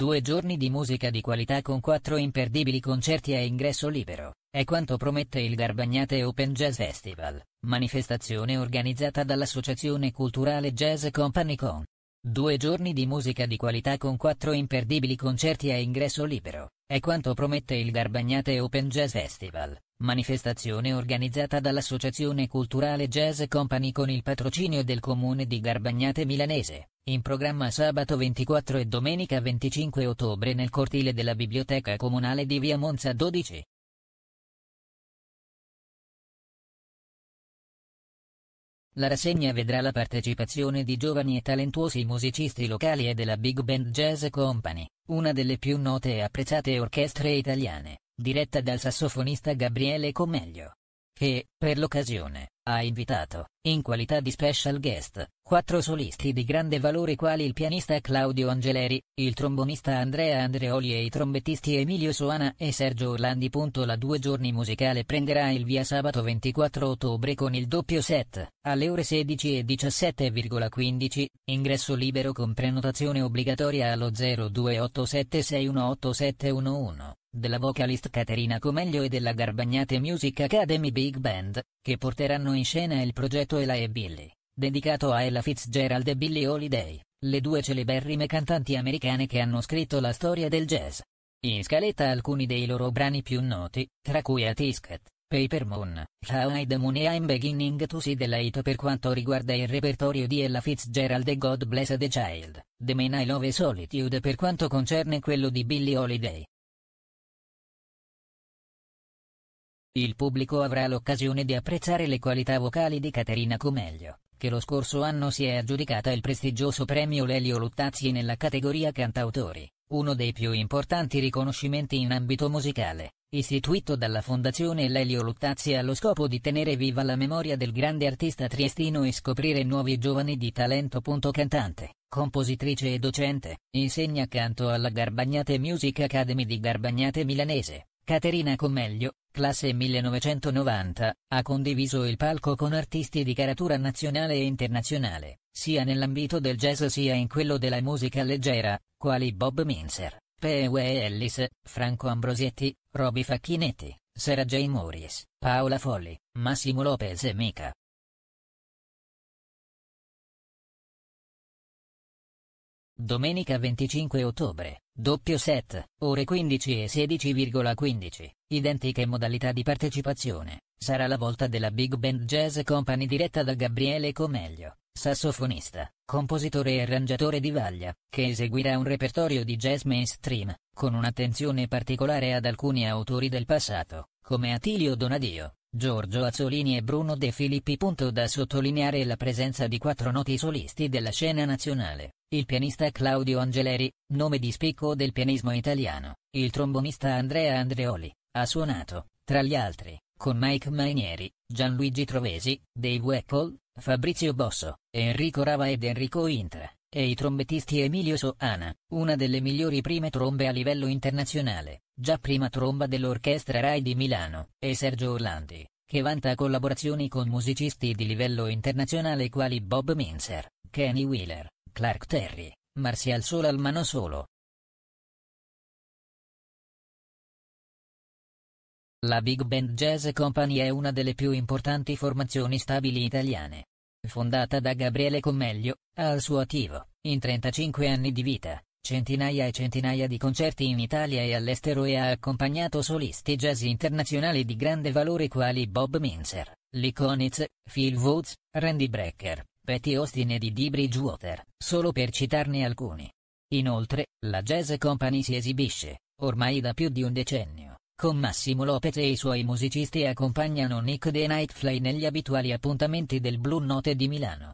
Due giorni di musica di qualità con quattro imperdibili concerti a ingresso libero, è quanto promette il Garbagnate Open Jazz Festival, manifestazione organizzata dall'Associazione Culturale Jazz Company con Due giorni di musica di qualità con quattro imperdibili concerti a ingresso libero, è quanto promette il Garbagnate Open Jazz Festival, manifestazione organizzata dall'Associazione Culturale Jazz Company con il patrocinio del comune di Garbagnate Milanese, in programma sabato 24 e domenica 25 ottobre nel cortile della Biblioteca Comunale di Via Monza 12. La rassegna vedrà la partecipazione di giovani e talentuosi musicisti locali e della Big Band Jazz Company, una delle più note e apprezzate orchestre italiane, diretta dal sassofonista Gabriele Commeglio, che, per l'occasione, ha invitato, in qualità di special guest, Quattro solisti di grande valore quali il pianista Claudio Angeleri, il trombonista Andrea Andreoli e i trombettisti Emilio Soana e Sergio Orlandi. La due giorni musicale prenderà il via sabato 24 ottobre con il doppio set, alle ore 16 e 17,15, ingresso libero con prenotazione obbligatoria allo 0287618711 della vocalist Caterina Comeglio e della Garbagnate Music Academy Big Band, che porteranno in scena il progetto Ela e Billy dedicato a Ella Fitzgerald e Billie Holiday, le due celeberrime cantanti americane che hanno scritto la storia del jazz. In scaletta alcuni dei loro brani più noti, tra cui A Tisket, Paper Moon, How I the Moon e I'm Beginning to See the Light per quanto riguarda il repertorio di Ella Fitzgerald e God Bless the Child, The Man I Love e Solitude per quanto concerne quello di Billie Holiday. Il pubblico avrà l'occasione di apprezzare le qualità vocali di Caterina Comeglio, che lo scorso anno si è aggiudicata il prestigioso premio Lelio Luttazzi nella categoria cantautori, uno dei più importanti riconoscimenti in ambito musicale, istituito dalla Fondazione Lelio Luttazzi allo scopo di tenere viva la memoria del grande artista triestino e scoprire nuovi giovani di talento. Cantante, compositrice e docente, insegna canto alla Garbagnate Music Academy di Garbagnate Milanese. Caterina Commeglio, classe 1990, ha condiviso il palco con artisti di caratura nazionale e internazionale, sia nell'ambito del jazz sia in quello della musica leggera, quali Bob Minzer, P.W. Ellis, Franco Ambrosietti, Roby Facchinetti, Sera J. Morris, Paola Folli, Massimo Lopez e Mica. Domenica 25 ottobre, doppio set, ore 15 e 16,15, identiche modalità di partecipazione, sarà la volta della Big Band Jazz Company diretta da Gabriele Comeglio, sassofonista, compositore e arrangiatore di vaglia, che eseguirà un repertorio di jazz mainstream, con un'attenzione particolare ad alcuni autori del passato, come Attilio Donadio, Giorgio Azzolini e Bruno De Filippi. Da sottolineare la presenza di quattro noti solisti della scena nazionale, il pianista Claudio Angeleri, nome di spicco del pianismo italiano, il trombonista Andrea Andreoli, ha suonato, tra gli altri, con Mike Mainieri, Gianluigi Trovesi, Dave Weckl, Fabrizio Bosso, Enrico Rava ed Enrico Intra e i trombettisti Emilio Soana, una delle migliori prime trombe a livello internazionale, già prima tromba dell'Orchestra Rai di Milano, e Sergio Orlandi, che vanta collaborazioni con musicisti di livello internazionale quali Bob Minzer, Kenny Wheeler, Clark Terry, Marcial Sol al mano solo. La Big Band Jazz Company è una delle più importanti formazioni stabili italiane, fondata da Gabriele Commeglio, ha al suo attivo, in 35 anni di vita, centinaia e centinaia di concerti in Italia e all'estero e ha accompagnato solisti jazz internazionali di grande valore quali Bob Minzer, Lee Konitz, Phil Woods, Randy Brecker, Patty Austin e Didi Bridgewater, solo per citarne alcuni. Inoltre, la Jazz Company si esibisce, ormai da più di un decennio con Massimo Lopez e i suoi musicisti accompagnano Nick the Nightfly negli abituali appuntamenti del Blue Note di Milano.